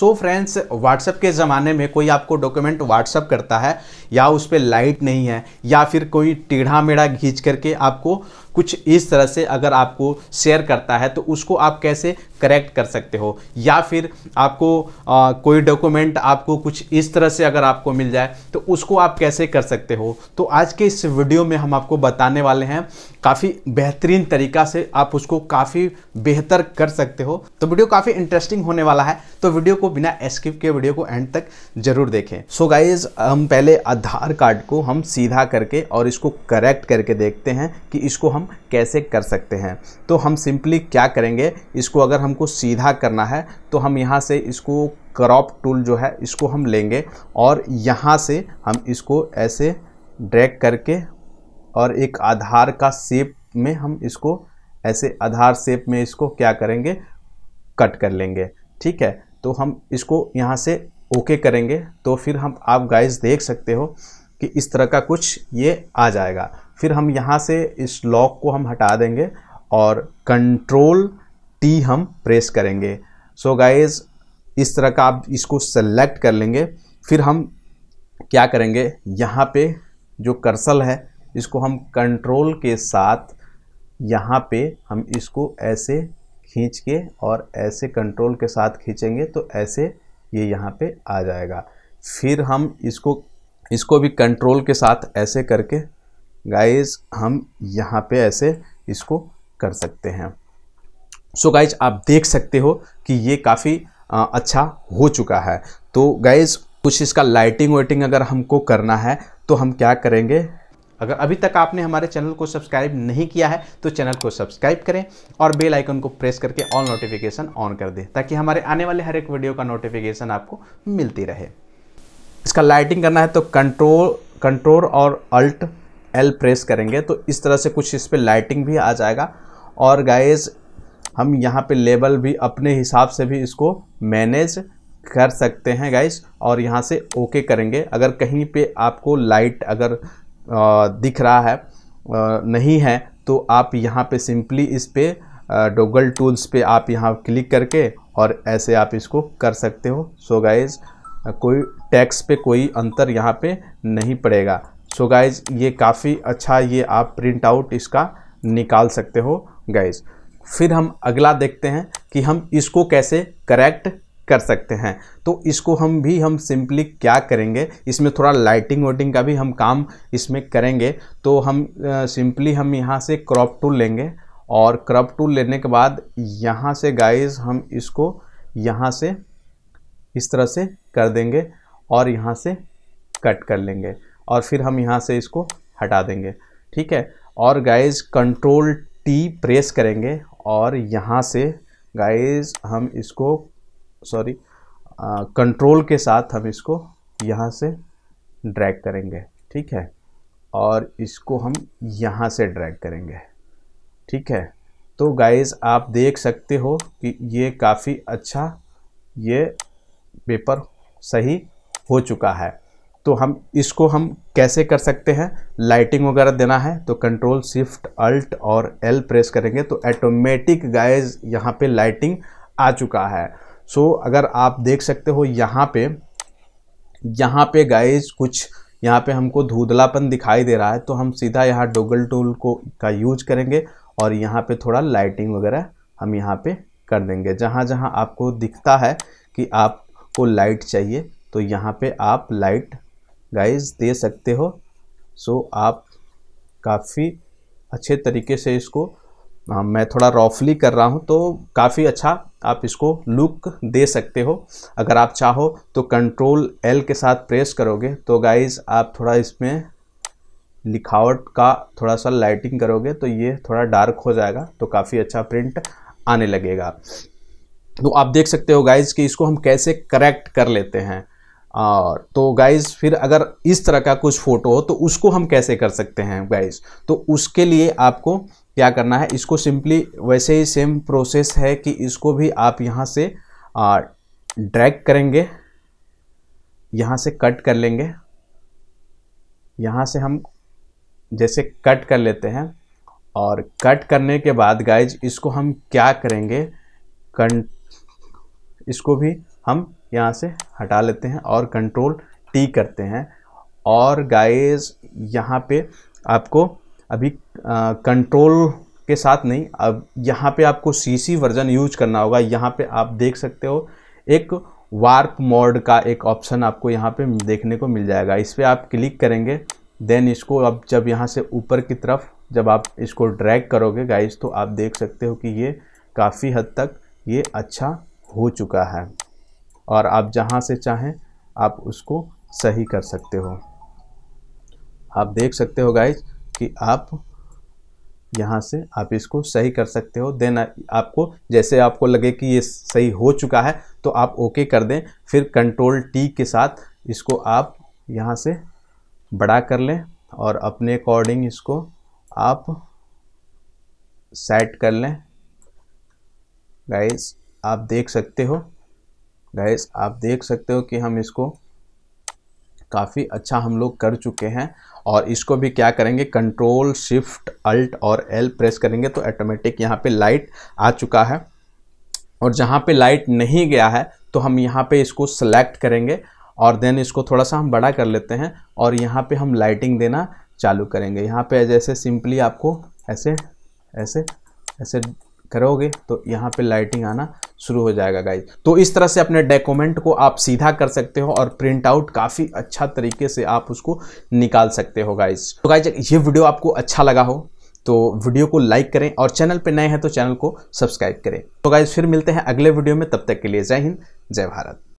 so friends WhatsApp के ज़माने में कोई आपको डॉक्यूमेंट व्हाट्सएप करता है या उस पर लाइट नहीं है या फिर कोई टेढ़ा मेढ़ा खींच करके आपको कुछ इस तरह से अगर आपको शेयर करता है तो उसको आप कैसे करेक्ट कर सकते हो या फिर आपको आ, कोई डॉक्यूमेंट आपको कुछ इस तरह से अगर आपको मिल जाए तो उसको आप कैसे कर सकते हो तो आज के इस वीडियो में हम आपको बताने वाले हैं काफ़ी बेहतरीन तरीका से आप उसको काफ़ी बेहतर कर सकते हो तो वीडियो काफ़ी इंटरेस्टिंग होने वाला है तो वीडियो को बिना स्किप के वीडियो को एंड तक जरूर देखें सो so गाइज हम पहले आधार कार्ड को हम सीधा करके और इसको करेक्ट करके देखते हैं कि इसको हम हम कैसे कर सकते हैं तो हम सिंपली क्या करेंगे इसको अगर हमको सीधा करना है तो हम यहाँ से इसको क्रॉप टूल जो है इसको हम लेंगे और यहाँ से हम इसको ऐसे ड्रैग करके और एक आधार का सेप में हम इसको ऐसे आधार सेप में इसको क्या करेंगे कट कर लेंगे ठीक है तो हम इसको यहाँ से ओके करेंगे तो फिर हम आप गाइस देख सकते हो कि इस तरह का कुछ ये आ जाएगा फिर हम यहाँ से इस लॉक को हम हटा देंगे और कंट्रोल टी हम प्रेस करेंगे सो so गाइज इस तरह का आप इसको सेलेक्ट कर लेंगे फिर हम क्या करेंगे यहाँ पे जो कर्सल है इसको हम कंट्रोल के साथ यहाँ पे हम इसको ऐसे खींच के और ऐसे कंट्रोल के साथ खींचेंगे तो ऐसे ये यहाँ पे आ जाएगा फिर हम इसको इसको भी कंट्रोल के साथ ऐसे करके गाइज हम यहाँ पे ऐसे इसको कर सकते हैं सो so गाइज आप देख सकते हो कि ये काफ़ी अच्छा हो चुका है तो गाइज कुछ इसका लाइटिंग वाइटिंग अगर हमको करना है तो हम क्या करेंगे अगर अभी तक आपने हमारे चैनल को सब्सक्राइब नहीं किया है तो चैनल को सब्सक्राइब करें और बेल आइकन को प्रेस करके ऑल नोटिफिकेशन ऑन कर दें ताकि हमारे आने वाले हर एक वीडियो का नोटिफिकेशन आपको मिलती रहे इसका लाइटिंग करना है तो कंट्रोल कंट्रोल और अल्ट एल प्रेस करेंगे तो इस तरह से कुछ इस पर लाइटिंग भी आ जाएगा और गाइज हम यहाँ पे लेवल भी अपने हिसाब से भी इसको मैनेज कर सकते हैं गाइज और यहाँ से ओके करेंगे अगर कहीं पे आपको लाइट अगर दिख रहा है नहीं है तो आप यहाँ पे सिंपली इस पर डोगल टूल्स पे आप यहाँ क्लिक करके और ऐसे आप इसको कर सकते हो सो so गाइज कोई टैक्स पे कोई अंतर यहाँ पे नहीं पड़ेगा सो गाइज ये काफ़ी अच्छा ये आप प्रिंट आउट इसका निकाल सकते हो गाइज फिर हम अगला देखते हैं कि हम इसको कैसे करेक्ट कर सकते हैं तो इसको हम भी हम सिंपली क्या करेंगे इसमें थोड़ा लाइटिंग वाइटिंग का भी हम काम इसमें करेंगे तो हम सिंपली हम यहाँ से क्रॉप टूल लेंगे और क्रॉप टूल लेने के बाद यहाँ से गाइज हम इसको यहाँ से इस तरह से कर देंगे और यहाँ से कट कर लेंगे और फिर हम यहाँ से इसको हटा देंगे ठीक है और गाइज कंट्रोल टी प्रेस करेंगे और यहाँ से गाइज हम इसको सॉरी कंट्रोल के साथ हम इसको यहाँ से ड्रैग करेंगे ठीक है और इसको हम यहाँ से ड्रैग करेंगे ठीक है तो गाइज आप देख सकते हो कि ये काफ़ी अच्छा ये पेपर सही हो चुका है तो हम इसको हम कैसे कर सकते हैं लाइटिंग वगैरह देना है तो कंट्रोल शिफ्ट अल्ट और एल प्रेस करेंगे तो ऑटोमेटिक गाइज यहाँ पे लाइटिंग आ चुका है सो so, अगर आप देख सकते हो यहाँ पे यहाँ पे गाइज कुछ यहाँ पे हमको धुंधलापन दिखाई दे रहा है तो हम सीधा यहाँ डोगल टूल को का यूज करेंगे और यहाँ पे थोड़ा लाइटिंग वगैरह हम यहाँ पे कर देंगे जहाँ जहाँ आपको दिखता है कि आपको लाइट चाहिए तो यहाँ पे आप लाइट गाइस दे सकते हो सो so, आप काफ़ी अच्छे तरीके से इसको आ, हाँ, मैं थोड़ा रॉफली कर रहा हूँ तो काफ़ी अच्छा आप इसको लुक दे सकते हो अगर आप चाहो तो कंट्रोल एल के साथ प्रेस करोगे तो गाइज आप थोड़ा इसमें लिखावट का थोड़ा सा लाइटिंग करोगे तो ये थोड़ा डार्क हो जाएगा तो काफ़ी अच्छा प्रिंट आने लगेगा तो आप देख सकते हो गाइज कि इसको हम कैसे करेक्ट कर लेते हैं और तो गाइज़ फिर अगर इस तरह का कुछ फ़ोटो हो तो उसको हम कैसे कर सकते हैं गाइज़ तो उसके लिए आपको क्या करना है इसको सिंपली वैसे ही सेम प्रोसेस है कि इसको भी आप यहाँ से ड्रैग करेंगे यहाँ से कट कर लेंगे यहाँ से हम जैसे कट कर लेते हैं और कट करने के बाद गाइज इसको हम क्या करेंगे कं इसको भी हम यहाँ से हटा लेते हैं और कंट्रोल टी करते हैं और गाइस यहाँ पे आपको अभी कंट्रोल के साथ नहीं अब यहाँ पे आपको सीसी वर्जन यूज करना होगा यहाँ पे आप देख सकते हो एक वार्प मोड का एक ऑप्शन आपको यहाँ पे देखने को मिल जाएगा इस पर आप क्लिक करेंगे देन इसको अब जब यहाँ से ऊपर की तरफ जब आप इसको ड्रैग करोगे गाइस तो आप देख सकते हो कि ये काफ़ी हद तक ये अच्छा हो चुका है और आप जहाँ से चाहें आप उसको सही कर सकते हो आप देख सकते हो गाइज कि आप यहाँ से आप इसको सही कर सकते हो देन आपको जैसे आपको लगे कि ये सही हो चुका है तो आप ओके कर दें फिर कंट्रोल टी के साथ इसको आप यहाँ से बड़ा कर लें और अपने अकॉर्डिंग इसको आप सेट कर लें गाइस आप देख सकते हो गैस आप देख सकते हो कि हम इसको काफ़ी अच्छा हम लोग कर चुके हैं और इसको भी क्या करेंगे कंट्रोल शिफ्ट अल्ट और एल प्रेस करेंगे तो ऑटोमेटिक यहाँ पे लाइट आ चुका है और जहाँ पे लाइट नहीं गया है तो हम यहाँ पे इसको सेलेक्ट करेंगे और देन इसको थोड़ा सा हम बड़ा कर लेते हैं और यहाँ पे हम लाइटिंग देना चालू करेंगे यहाँ पे जैसे सिंपली आपको ऐसे ऐसे ऐसे करोगे तो यहाँ पे लाइटिंग आना शुरू हो जाएगा गाइज तो इस तरह से अपने डॉक्यूमेंट को आप सीधा कर सकते हो और प्रिंट आउट काफ़ी अच्छा तरीके से आप उसको निकाल सकते हो गाइज तो गाइज ये वीडियो आपको अच्छा लगा हो तो वीडियो को लाइक करें और चैनल पर नए हैं तो चैनल को सब्सक्राइब करें तो गाइज फिर मिलते हैं अगले वीडियो में तब तक के लिए जय हिंद जय भारत